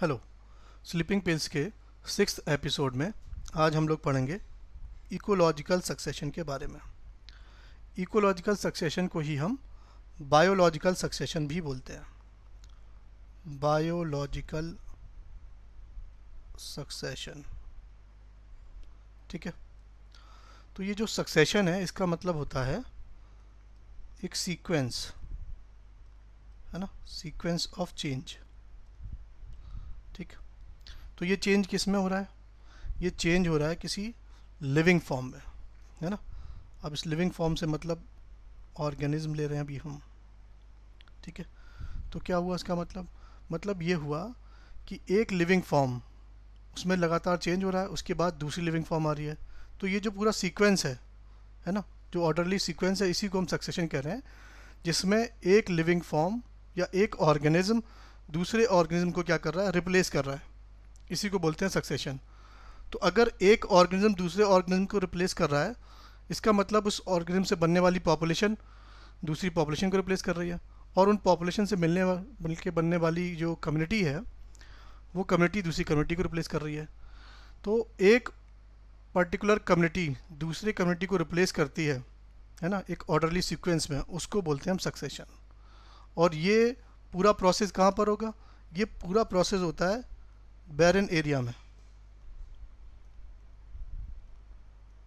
hello sleeping pills के six episode में आज हम लोग पढ़ेंगे इकोलॉजिकल सक्सेशन के बारे में इकोलॉजिकल सक्सेशन को ही हम बायोलॉजिकल सक्सेशन भी बोलते हैं बायोलॉजिकल सक्सेशन ठीक है तो ये जो सक्सेशन है इसका मतलब होता है एक सीक्वेंस है ना सीक्वेंस ऑफ चेंज तो ये चेंज किस में हो रहा है ये चेंज हो रहा है किसी लिविंग फॉर्म में है ना अब इस लिविंग फॉर्म से मतलब ऑर्गेनिज्म ले रहे हैं अभी हम ठीक है तो क्या हुआ इसका मतलब मतलब ये हुआ कि एक लिविंग फॉर्म उसमें लगातार चेंज हो रहा है उसके बाद दूसरी लिविंग फॉर्म आ रही है तो ये जो पूरा सीक्वेंस है है ना जो ऑर्डरली सीक्वेंस है इसी को हम सक्सेशन कह रहे हैं जिसमें एक लिविंग फॉर्म या एक ऑर्गेनिज्म दूसरे ऑर्गेनिज्म को क्या कर रहा है रिप्लेस कर रहा है इसी को बोलते हैं सक्सेशन तो अगर एक ऑर्गेनिज्म दूसरे ऑर्गेनिज्म को रिप्लेस कर रहा है इसका मतलब उस ऑर्गेनिज्म से बनने वाली पॉपुलेशन दूसरी पॉपुलेशन को रिप्लेस कर रही है और उन पॉपुलेशन से मिलने के बनने वाली जो कम्युनिटी है वो कम्युनिटी दूसरी कम्युनिटी को रिप्लेस कर रही है तो एक पर्टिकुलर कम्युनिटी दूसरे कम्युनिटी को रिप्लेस करती है है ना एक ऑर्डरली सिक्वेंस में उसको बोलते हैं हम सक्सेशन और ये पूरा प्रोसेस कहाँ पर होगा ये पूरा प्रोसेस होता है बैरन एरिया में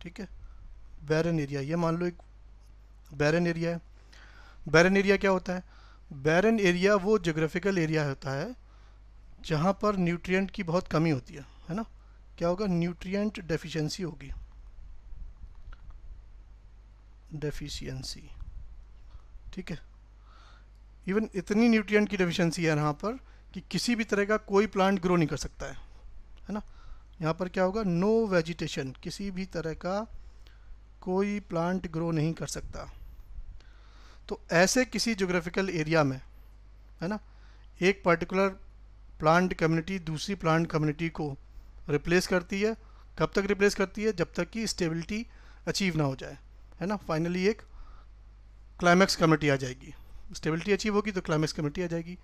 ठीक है बैरन एरिया ये मान लो एक बैरन एरिया है बैरन एरिया क्या होता है बैरन एरिया वो जोग्राफिकल एरिया होता है जहाँ पर न्यूट्रिएंट की बहुत कमी होती है है ना क्या होगा न्यूट्रिएंट डेफिशिएंसी होगी डेफिशिएंसी ठीक है इवन इतनी न्यूट्रिएंट की डेफिशिएंसी है यहाँ पर कि किसी भी तरह का कोई प्लांट ग्रो नहीं कर सकता है है ना यहाँ पर क्या होगा नो वेजिटेशन किसी भी तरह का कोई प्लांट ग्रो नहीं कर सकता तो ऐसे किसी जोग्राफिकल एरिया में है ना एक पर्टिकुलर प्लांट कम्युनिटी दूसरी प्लांट कम्युनिटी को रिप्लेस करती है कब तक रिप्लेस करती है जब तक कि स्टेबिलिटी अचीव ना हो जाए है ना फाइनली एक क्लाइमैक्स कम्युनिटी आ जाएगी स्टेबिलिटी अचीव होगी तो क्लाइमैक्स कम्युनिटी आ जाएगी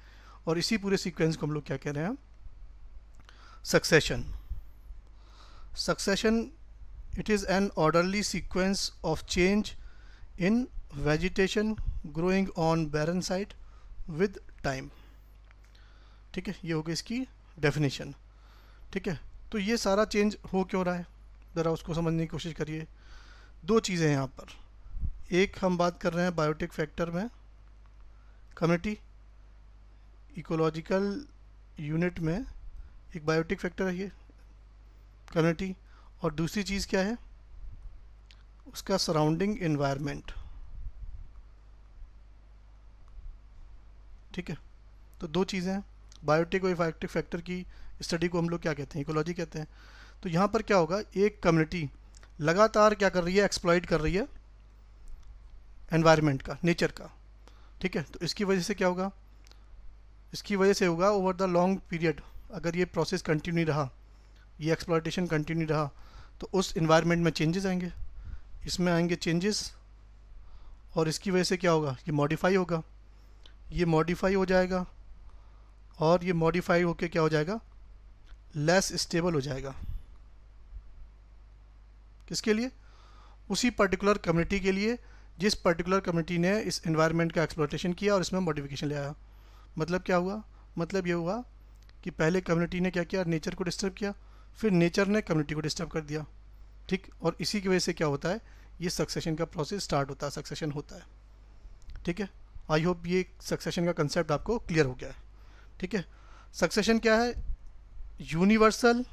और इसी पूरे सीक्वेंस को हम लोग क्या कह रहे हैं succession succession it is an orderly sequence of change in vegetation growing on barren side with time ठीक है ये हो गई इसकी डेफिनेशन ठीक है तो ये सारा चेंज हो क्यों रहा है ज़रा उसको समझने की कोशिश करिए दो चीज़ें हैं यहाँ पर एक हम बात कर रहे हैं बायोटिक फैक्टर में कम्युनिटी इकोलॉजिकल यूनिट में एक बायोटिक फैक्टर है ये कम्युनिटी और दूसरी चीज़ क्या है उसका सराउंडिंग एनवायरनमेंट ठीक है तो दो चीज़ें हैं बायोटिक और इफेक्टिव फैक्टर की स्टडी को हम लोग क्या कहते हैं इकोलॉजी कहते हैं तो यहाँ पर क्या होगा एक कम्युनिटी लगातार क्या कर रही है एक्सप्लॉयड कर रही है एनवायरनमेंट का नेचर का ठीक है तो इसकी वजह से क्या होगा इसकी वजह से होगा ओवर द लॉन्ग पीरियड अगर ये प्रोसेस कंटिन्यू रहा ये एक्सप्लॉटेशन कंटिन्यू रहा तो उस इन्वायरमेंट में चेंजेस आएंगे इसमें आएंगे चेंजेस और इसकी वजह से क्या होगा ये मॉडिफाई होगा ये मॉडिफाई हो जाएगा और ये मॉडिफाई होकर क्या हो जाएगा लेस स्टेबल हो जाएगा किसके लिए उसी पर्टिकुलर कम्युनिटी के लिए जिस पर्टिकुलर कम्युनिटी ने इस इन्वायरमेंट का एक्सप्लोटेशन किया और इसमें मॉडिफिकेशन ले आया मतलब क्या हुआ मतलब ये हुआ कि पहले कम्युनिटी ने क्या किया नेचर को डिस्टर्ब किया फिर नेचर ने कम्युनिटी को डिस्टर्ब कर दिया ठीक और इसी की वजह से क्या होता है ये सक्सेशन का प्रोसेस स्टार्ट होता है सक्सेशन होता है ठीक है आई होप ये सक्सेशन का कंसेप्ट आपको क्लियर हो गया है ठीक है सक्सेशन क्या है यूनिवर्सल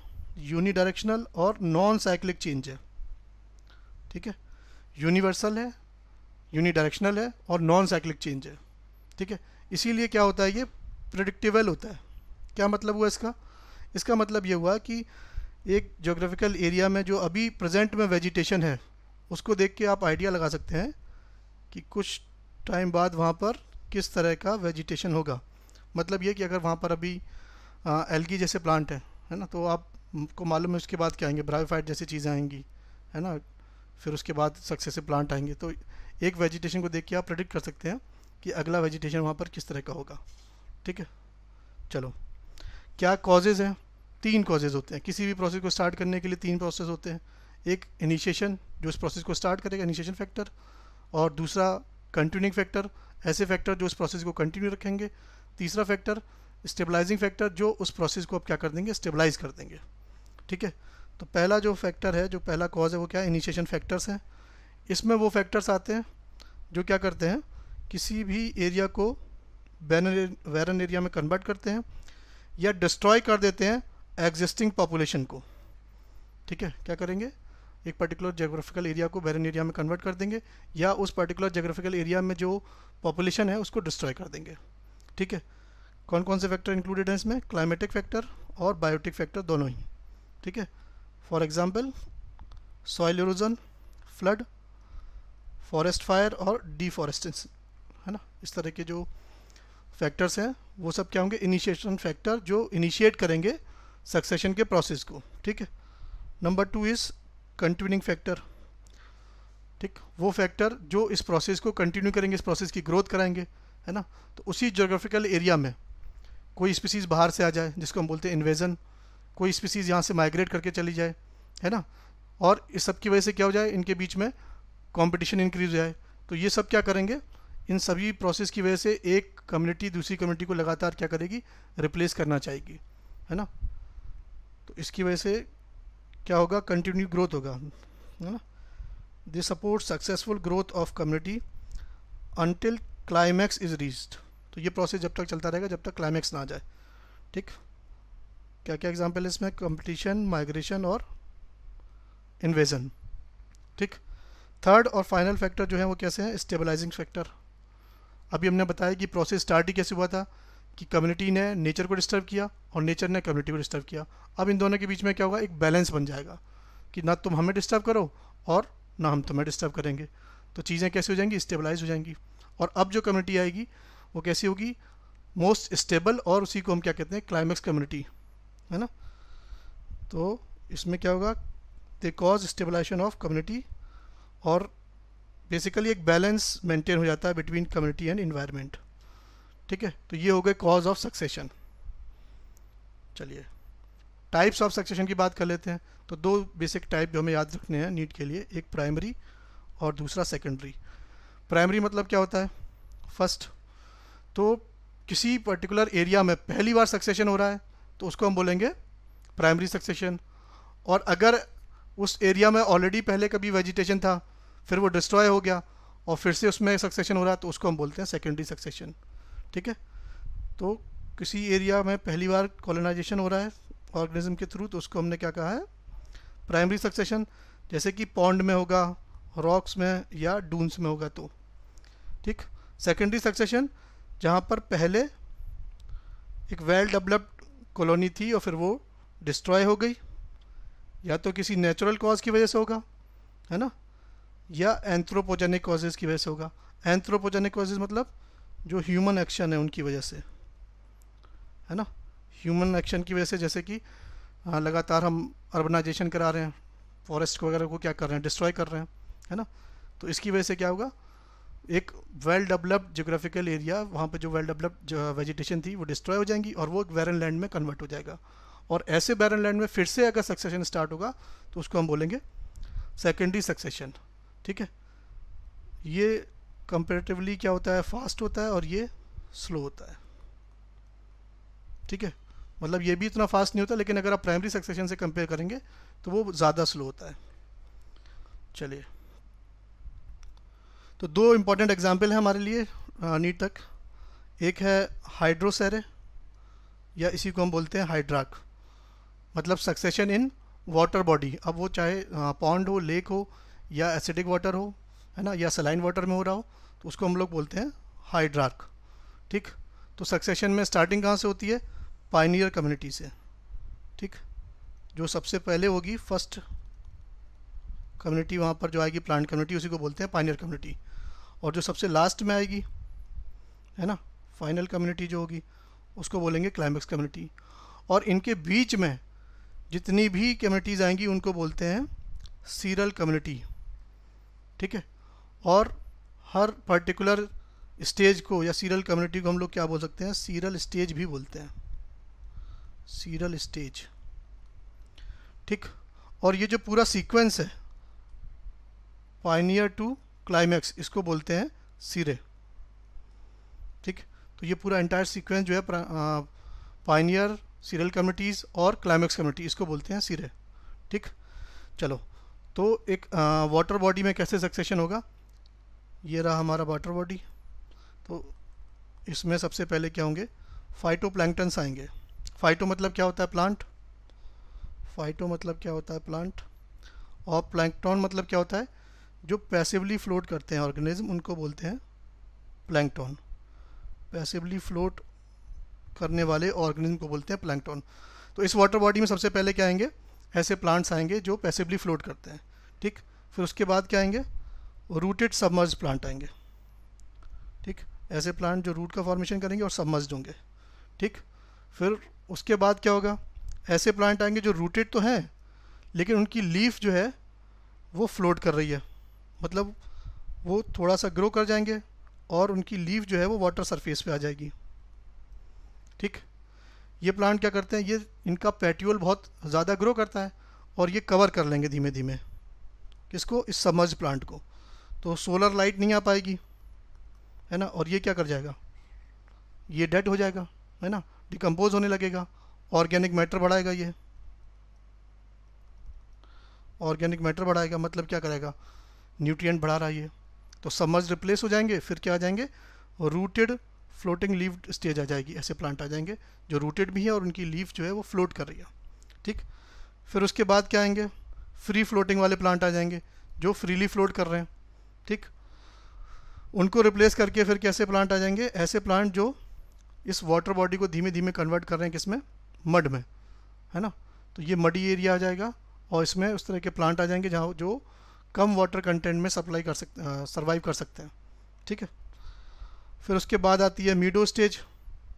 यूनिडायरेक्शनल और नॉन साइक्लिक चेंज है ठीक है यूनिवर्सल है यूनिडायरेक्शनल है और नॉन साइक्लिक चेंज है ठीक है इसीलिए क्या होता है ये प्रडिक्टिबल होता है क्या मतलब हुआ इसका इसका मतलब ये हुआ कि एक जोग्राफिकल एरिया में जो अभी प्रेजेंट में वेजिटेशन है उसको देख के आप आइडिया लगा सकते हैं कि कुछ टाइम बाद वहाँ पर किस तरह का वेजिटेशन होगा मतलब ये कि अगर वहाँ पर अभी आ, एल्गी जैसे प्लांट है है ना तो आपको मालूम है उसके बाद क्या आएंगे ब्राइफाइट जैसी चीज़ें आएंगी है ना फिर उसके बाद सक्सेसिव प्लांट आएंगे तो एक वेजिटेशन को देख के आप प्रेडिक्ट कर सकते हैं कि अगला वेजिटेशन वहाँ पर किस तरह का होगा ठीक है चलो क्या कॉजेज हैं तीन कॉजेज होते हैं किसी भी प्रोसेस को स्टार्ट करने के लिए तीन प्रोसेस होते हैं एक इनिशिएशन जो इस प्रोसेस को स्टार्ट करेगा इनिशिएशन फैक्टर और दूसरा कंटिन्यूइंग फैक्टर ऐसे फैक्टर जो इस प्रोसेस को कंटिन्यू रखेंगे तीसरा फैक्टर स्टेबलाइजिंग फैक्टर जो उस प्रोसेस को आप क्या कर देंगे स्टेबलाइज कर देंगे ठीक है तो पहला जो फैक्टर है जो पहला कॉज है वो क्या है इनिशिएशन फैक्टर्स हैं इसमें वो फैक्टर्स आते हैं जो क्या करते हैं किसी भी एरिया को वैरन एरिया में कन्वर्ट करते हैं या डिस्ट्रॉय कर देते हैं एग्जिस्टिंग पॉपुलेशन को ठीक है क्या करेंगे एक पर्टिकुलर जोग्राफिकल एरिया को बैरन एरिया में कन्वर्ट कर देंगे या उस पर्टिकुलर जोग्राफिकल एरिया में जो पॉपुलेशन है उसको डिस्ट्रॉय कर देंगे ठीक है कौन कौन से फैक्टर इंक्लूडेड हैं इसमें क्लाइमेटिक फैक्टर और बायोटिक फैक्टर दोनों ही ठीक है for example soil erosion flood forest fire और डीफॉरेस्टेशन है ना इस तरह के जो फैक्टर्स हैं वो सब क्या होंगे इनिशिएशन फैक्टर जो इनिशिएट करेंगे सक्सेशन के प्रोसेस को ठीक है number two is continuing factor ठीक वो फैक्टर जो इस प्रोसेस को कंटिन्यू करेंगे इस प्रोसेस की ग्रोथ कराएंगे है ना तो उसी जोग्राफिकल एरिया में कोई स्पीसीज़ बाहर से आ जाए जिसको हम बोलते हैं इन्वेजन कोई स्पीसीज़ यहाँ से माइग्रेट करके चली जाए है ना और इस सब की वजह से क्या हो जाए इनके बीच में कंपटीशन इंक्रीज हो जाए तो ये सब क्या करेंगे इन सभी प्रोसेस की वजह से एक कम्युनिटी दूसरी कम्युनिटी को लगातार क्या करेगी रिप्लेस करना चाहेगी है ना तो इसकी वजह से क्या होगा कंटिन्यू ग्रोथ होगा है ना they support successful growth of community until climax is reached तो ये प्रोसेस जब तक चलता रहेगा जब तक क्लाइमैक्स ना आ जाए ठीक क्या क्या एग्जाम्पल है इसमें कंपटीशन माइग्रेशन और इन्वेजन ठीक थर्ड और फाइनल फैक्टर जो है वो कैसे हैं स्टेबलाइजिंग फैक्टर अभी हमने बताया कि प्रोसेस स्टार्ट ही कैसे हुआ था कि कम्युनिटी ने नेचर को डिस्टर्ब किया और नेचर ने कम्युनिटी को डिस्टर्ब किया अब इन दोनों के बीच में क्या होगा एक बैलेंस बन जाएगा कि ना तुम हमें डिस्टर्ब करो और ना हम तुम्हें डिस्टर्ब करेंगे तो चीज़ें कैसे हो जाएंगी स्टेबलाइज हो जाएंगी और अब जो कम्युनिटी आएगी वो कैसी होगी मोस्ट स्टेबल और उसी को हम क्या कहते हैं क्लाइमैक्स कम्युनिटी है ना तो इसमें क्या होगा they cause stabilization of community और बेसिकली एक बैलेंस मेंटेन हो जाता है बिटवीन कम्युनिटी एंड इन्वायरमेंट ठीक है तो ये हो गए कॉज ऑफ सक्सेशन चलिए टाइप्स ऑफ सक्सेशन की बात कर लेते हैं तो दो बेसिक टाइप जो हमें याद रखने हैं नीट के लिए एक प्राइमरी और दूसरा सेकेंडरी प्राइमरी मतलब क्या होता है फर्स्ट तो किसी पर्टिकुलर एरिया में पहली बार सक्सेशन हो रहा है तो उसको हम बोलेंगे प्राइमरी सक्सेशन और अगर उस एरिया में ऑलरेडी पहले कभी वेजिटेशन था फिर वो डिस्ट्रॉय हो गया और फिर से उसमें सक्सेशन हो रहा है तो उसको हम बोलते हैं सेकेंडरी सक्सेशन ठीक है तो किसी एरिया में पहली बार कॉलोनाइजेशन हो रहा है ऑर्गेनिज्म के थ्रू तो उसको हमने क्या कहा है प्राइमरी सक्सेशन जैसे कि पॉन्ड में होगा रॉक्स में या डून्स में होगा तो ठीक सेकेंडरी सक्सेशन जहाँ पर पहले एक वेल डेवलप्ड कॉलोनी थी और फिर वो डिस्ट्रॉय हो गई या तो किसी नेचुरल कॉज की वजह से होगा है ना या एंथ्रोपोजेनिक कॉजेज़ की वजह से होगा एंथ्रोपोजेनिक कॉजेज़ मतलब जो ह्यूमन एक्शन है उनकी वजह से है ना ह्यूमन एक्शन की वजह से जैसे कि हाँ, लगातार हम अर्बनाइजेशन करा रहे हैं फॉरेस्ट वगैरह को क्या कर रहे हैं डिस्ट्रॉय कर रहे हैं है ना तो इसकी वजह से क्या होगा एक वेल डेवलप्ड जोग्राफिकल एरिया वहाँ पर जो वेल डेवलप्ड वेजिटेशन थी वो डिस्ट्रॉय हो जाएंगी और वो एक बैरन लैंड में कन्वर्ट हो जाएगा और ऐसे बैरन लैंड में फिर से अगर सक्सेशन स्टार्ट होगा तो उसको हम बोलेंगे सेकेंडरी सक्सेशन ठीक है ये कंपेरेटिवली क्या होता है फास्ट होता है और ये स्लो होता है ठीक है मतलब ये भी इतना फास्ट नहीं होता लेकिन अगर आप प्राइमरी सक्सेशन से कंपेयर करेंगे तो वो ज़्यादा स्लो होता है चलिए तो दो इम्पॉर्टेंट एग्जाम्पल हैं हमारे लिए नीट तक एक है हाइड्रोसेरे या इसी को हम बोलते हैं हाइड्राक मतलब सक्सेशन इन वाटर बॉडी अब वो चाहे पॉन्ड हो लेक हो या एसिडिक वाटर हो है ना या सलाइन वाटर में हो रहा हो तो उसको हम लोग बोलते हैं हाइड्रार्क ठीक तो सक्सेशन में स्टार्टिंग कहाँ से होती है पाइनियर कम्युनिटी से ठीक जो सबसे पहले होगी फर्स्ट कम्युनिटी वहाँ पर जो आएगी प्लांट कम्युनिटी उसी को बोलते हैं पाइनियर कम्युनिटी और जो सबसे लास्ट में आएगी है ना फाइनल कम्युनिटी जो होगी उसको बोलेंगे क्लाइमेक्स कम्युनिटी और इनके बीच में जितनी भी कम्युनिटीज़ आएंगी उनको बोलते हैं सीरल कम्युनिटी ठीक है और हर पर्टिकुलर स्टेज को या सीरियल कम्युनिटी को हम लोग क्या बोल सकते हैं सीरियल स्टेज भी बोलते हैं सीरियल स्टेज ठीक और ये जो पूरा सीक्वेंस है पाइनियर टू क्लाइमैक्स इसको बोलते हैं सिरे ठीक तो ये पूरा एंटायर सीक्वेंस जो है पाइनियर सीरियल कम्युनिटीज़ और क्लाइमैक्स कम्युनिटी इसको बोलते हैं सिरे ठीक चलो तो एक वाटर बॉडी में कैसे सक्सेशन होगा ये रहा हमारा वाटर बॉडी तो इसमें सबसे पहले क्या होंगे फाइटो प्लैंकटन्स आएंगे फाइटो मतलब क्या होता है प्लांट फाइटो मतलब क्या होता है प्लांट और प्लैंकटॉन मतलब क्या होता है जो पैसिवली फ्लोट करते हैं ऑर्गेनिज्म उनको बोलते हैं प्लैंकटॉन पैसिवली फ्लोट करने वाले ऑर्गेनिज्म को बोलते हैं प्लैंकटॉन तो इस वाटर बॉडी में सबसे पहले क्या आएंगे ऐसे प्लांट्स आएंगे जो पैसिवली फ्लोट करते हैं ठीक फिर उसके बाद क्या आएंगे रूटेड सबमर्ज प्लांट आएंगे ठीक ऐसे प्लांट जो रूट का फॉर्मेशन करेंगे और सबमर्ज होंगे ठीक फिर उसके बाद क्या होगा ऐसे प्लांट आएंगे जो रूटेड तो हैं लेकिन उनकी लीफ जो है वो फ्लोट कर रही है मतलब वो थोड़ा सा ग्रो कर जाएंगे और उनकी लीफ जो है वो वाटर सरफेस पे आ जाएगी ठीक ये प्लांट क्या करते हैं ये इनका पेट्यूल बहुत ज़्यादा ग्रो करता है और ये कवर कर लेंगे धीमे धीमे किसको इस समर्ज प्लांट को तो सोलर लाइट नहीं आ पाएगी है ना और ये क्या कर जाएगा ये डेड हो जाएगा है ना डिकम्पोज होने लगेगा ऑर्गेनिक मैटर बढ़ाएगा ये ऑर्गेनिक मैटर बढ़ाएगा मतलब क्या करेगा न्यूट्रिएंट बढ़ा रहा है ये तो समझ रिप्लेस हो जाएंगे फिर क्या आ जाएंगे रूटेड फ्लोटिंग लीव स्टेज आ जाएगी ऐसे प्लांट आ जाएंगे जो रूटेड भी हैं और उनकी लीव जो है वो फ्लोट कर रही है ठीक फिर उसके बाद क्या आएंगे फ्री फ्लोटिंग वाले प्लांट आ जाएंगे जो फ्रीली फ्लोट कर रहे हैं ठीक उनको रिप्लेस करके फिर कैसे प्लांट आ जाएंगे ऐसे प्लांट जो इस वाटर बॉडी को धीमे धीमे कन्वर्ट कर रहे हैं किसमें मड में है ना तो ये मडी एरिया आ जाएगा और इसमें उस तरह के प्लांट आ जाएंगे जहाँ जो कम वाटर कंटेंट में सप्लाई कर सकते सर्वाइव कर सकते हैं ठीक है फिर उसके बाद आती है मीडो स्टेज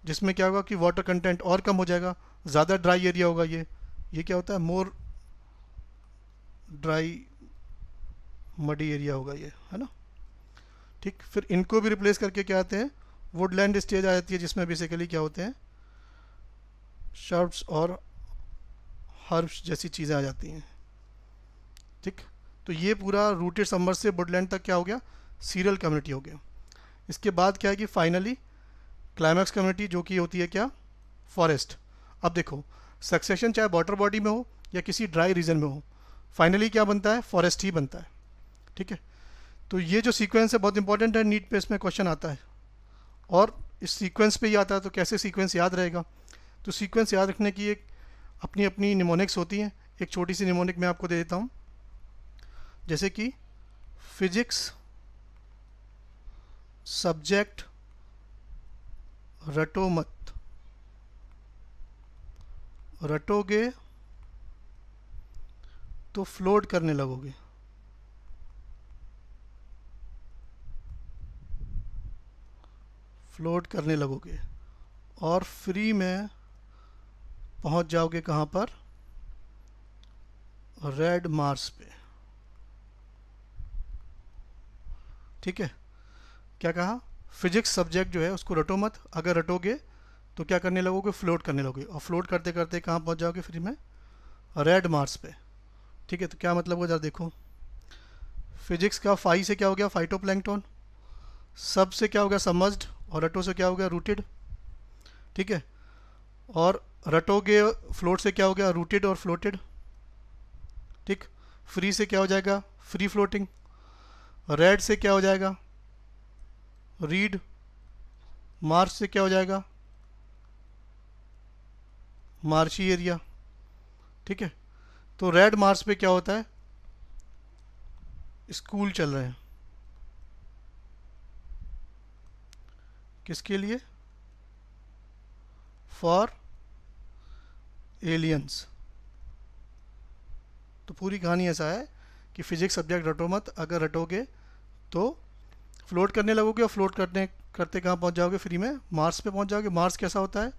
जिसमें क्या होगा कि वाटर कंटेंट और कम हो जाएगा ज़्यादा ड्राई एरिया होगा ये ये क्या होता है मोर ड्राई मडी एरिया होगा ये है ना ठीक फिर इनको भी रिप्लेस करके क्या आते हैं वुडलैंड स्टेज आ जाती है जिसमें बेसिकली क्या होते हैं शर्ब्स और हर्ब्स जैसी चीज़ें आ जाती हैं ठीक तो ये पूरा रूटेड समर से वुडलैंड तक क्या हो गया सीरियल कम्युनिटी हो गया इसके बाद क्या है कि फाइनली क्लाइमैक्स कम्युनिटी जो कि होती है क्या फॉरेस्ट अब देखो सक्सेशन चाहे वाटर बॉडी में हो या किसी ड्राई रीजन में हो फाइनली क्या बनता है फॉरेस्ट ही बनता है ठीक है तो ये जो सीक्वेंस है बहुत इंपॉर्टेंट है नीट पे इसमें क्वेश्चन आता है और इस सीक्वेंस पे ही आता है तो कैसे सीक्वेंस याद रहेगा तो सीक्वेंस याद रखने की एक अपनी अपनी निमोनिक्स होती हैं एक छोटी सी निमोनिक मैं आपको दे देता हूँ जैसे कि फिजिक्स सब्जेक्ट रटो मत रटोगे तो फ्लोट करने लगोगे फ्लोट करने लगोगे और फ्री में पहुंच जाओगे कहां पर रेड मार्स पे ठीक है क्या कहा फिजिक्स सब्जेक्ट जो है उसको रटो मत अगर रटोगे तो क्या करने लगोगे फ्लोट करने लगोगे और फ्लोट करते करते कहाँ पहुँच जाओगे फ्री में रेड मार्स पे ठीक है तो क्या मतलब हुआ जरा देखो फिजिक्स का फाई से क्या हो गया फाइटो प्लैंगटोन सब से क्या हो गया समझड और रटो से क्या हो गया रूटेड ठीक है और रटोगे फ्लोट से क्या हो गया रूटेड और फ्लोटेड ठीक फ्री से क्या हो जाएगा फ्री फ्लोटिंग रेड से क्या हो जाएगा रीड मार्च से क्या हो जाएगा मार्ची एरिया ठीक है तो रेड मार्च पे क्या होता है स्कूल चल रहे हैं किसके लिए फॉर एलियंस तो पूरी कहानी ऐसा है कि फिजिक्स सब्जेक्ट रटो मत अगर रटोगे तो फ्लोट करने लगोगे और फ्लोट करने करते कहाँ पहुँच जाओगे फ्री में मार्स पे पहुँच जाओगे मार्स कैसा होता है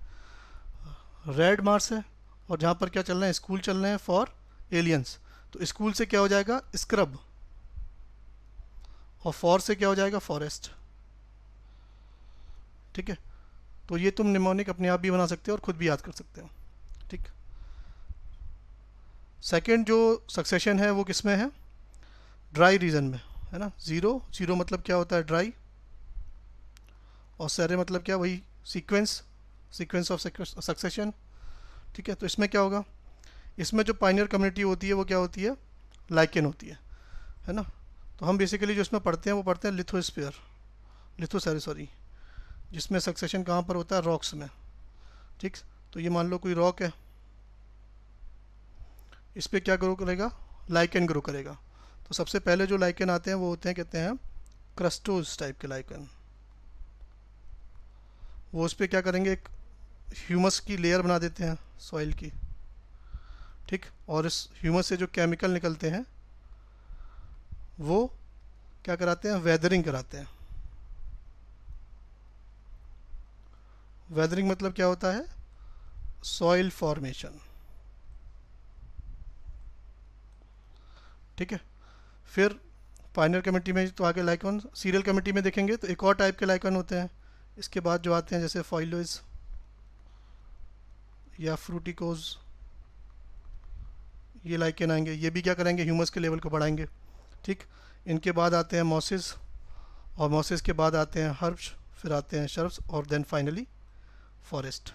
रेड मार्स है और जहाँ पर क्या चलना है स्कूल चल रहे हैं फॉर एलियंस तो स्कूल से क्या हो जाएगा स्क्रब और फॉर से क्या हो जाएगा फॉरेस्ट ठीक है तो ये तुम निमोनिक अपने आप भी बना सकते हो और ख़ुद भी याद कर सकते हो ठीक सेकेंड जो सक्सेशन है वो किस में है ड्राई रीजन में है ना ज़ीरो ज़ीरो मतलब क्या होता है ड्राई और सैरे मतलब क्या वही सीक्वेंस सीक्वेंस ऑफ सक्सेशन ठीक है तो इसमें क्या होगा इसमें जो पाइनियर कम्युनिटी होती है वो क्या होती है लाइकेन होती है है ना तो हम बेसिकली जो इसमें पढ़ते हैं वो पढ़ते हैं लिथोस्पियर लिथो सॉरी सॉरी जिसमें सक्सेशन कहाँ पर होता है रॉक्स में ठीक तो ये मान लो कोई रॉक है इस पर क्या ग्रो करेगा लाइकन ग्रो करेगा तो सबसे पहले जो लाइकन आते हैं वो होते हैं कहते हैं क्रस्टोज टाइप के लाइकन वो उस पर क्या करेंगे एक ह्यूमस की लेयर बना देते हैं सॉइल की ठीक और इस ह्यूमस से जो केमिकल निकलते हैं वो क्या कराते हैं वेदरिंग कराते हैं वेदरिंग मतलब क्या होता है सॉइल फॉर्मेशन ठीक है फिर फाइनल कमेटी में तो आगे लाइकॉन सीरियल कमेटी में देखेंगे तो एक और टाइप के लाइकॉन होते हैं इसके बाद जो आते हैं जैसे फॉइलोज या फ्रूटिकोज ये लाइकन आएंगे ये भी क्या करेंगे ह्यूमस के लेवल को बढ़ाएंगे ठीक इनके बाद आते हैं मॉसिस और मॉसिस के बाद आते हैं हर्ब्स फिर आते हैं शर्ब्स और देन फाइनली फॉरेस्ट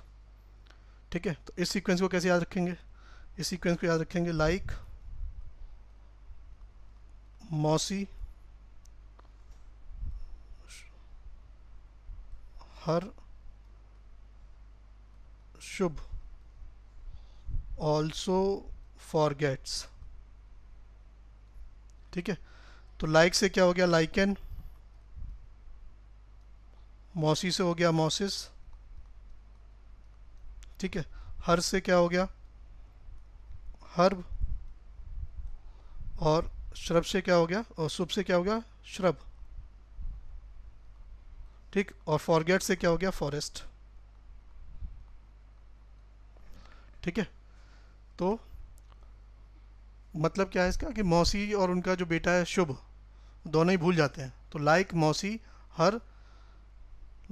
ठीक है तो इस सीक्वेंस को कैसे याद रखेंगे इस सीक्वेंस को याद रखेंगे लाइक like, मौसी हर शुभ ऑल्सो फॉरगेट्स ठीक है तो लाइक से क्या हो गया लाइक एन मौसी से हो गया मौसिस ठीक है हर से क्या हो गया हर्ब और श्रब से क्या हो गया और शुभ से क्या हो गया श्रब ठीक और फॉरगेट से क्या हो गया फॉरेस्ट ठीक है तो मतलब क्या है इसका कि मौसी और उनका जो बेटा है शुभ दोनों ही भूल जाते हैं तो लाइक मौसी हर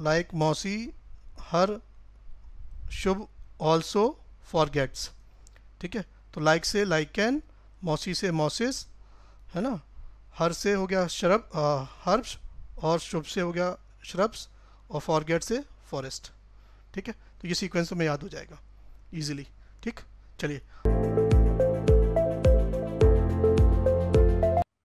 लाइक मौसी हर शुभ ऑल्सो फॉरगेट्स ठीक है तो लाइक से लाइक कैन मौसी से मौसिस है ना हर से हो गया शरब हर्ब्स और शुभ से हो गया श्रब्स और फॉरगेट से फॉरेस्ट ठीक है तो ये सीक्वेंस तो में याद हो जाएगा ईजिली ठीक चलिए